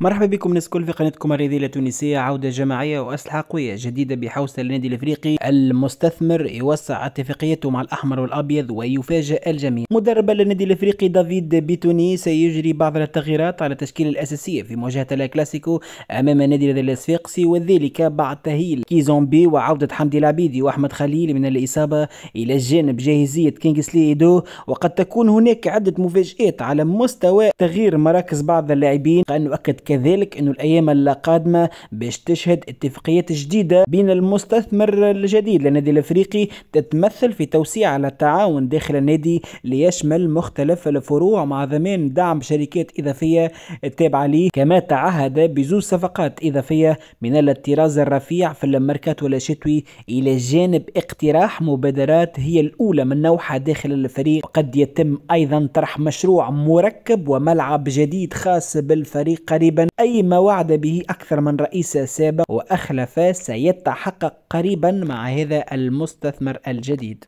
مرحبا بكم الناس في قناتكم الرياضية التونسية عودة جماعية وأسلحة قوية جديدة بحوسة النادي الإفريقي المستثمر يوسع اتفاقيته مع الأحمر والأبيض ويفاجئ الجميع مدرب النادي الإفريقي دافيد بيتوني سيجري بعض التغييرات على التشكيل الأساسية في مواجهة الكلاسيكو أمام نادي الإسفيقسي وذلك بعد تهيل كيزومبي وعودة حمدي العبيدي وأحمد خليل من الإصابة إلى جانب جاهزية كينغسلي إيدو وقد تكون هناك عدة مفاجآت على مستوى تغيير مراكز بعض اللاعبين كذلك أن الأيام القادمة باش تشهد اتفاقيات جديدة بين المستثمر الجديد للنادي الأفريقي تتمثل في توسيع على التعاون داخل النادي ليشمل مختلف الفروع مع ضمان دعم شركات إضافية التابعة ليه كما تعهد بزوز صفقات إضافية من الطراز الرفيع في المركات الشتوي إلى جانب اقتراح مبادرات هي الأولى من نوعها داخل الفريق قد يتم أيضا طرح مشروع مركب وملعب جديد خاص بالفريق قريبا قريبا أي ما وعد به أكثر من رئيس سابق وأخلف سيتحقق قريبا مع هذا المستثمر الجديد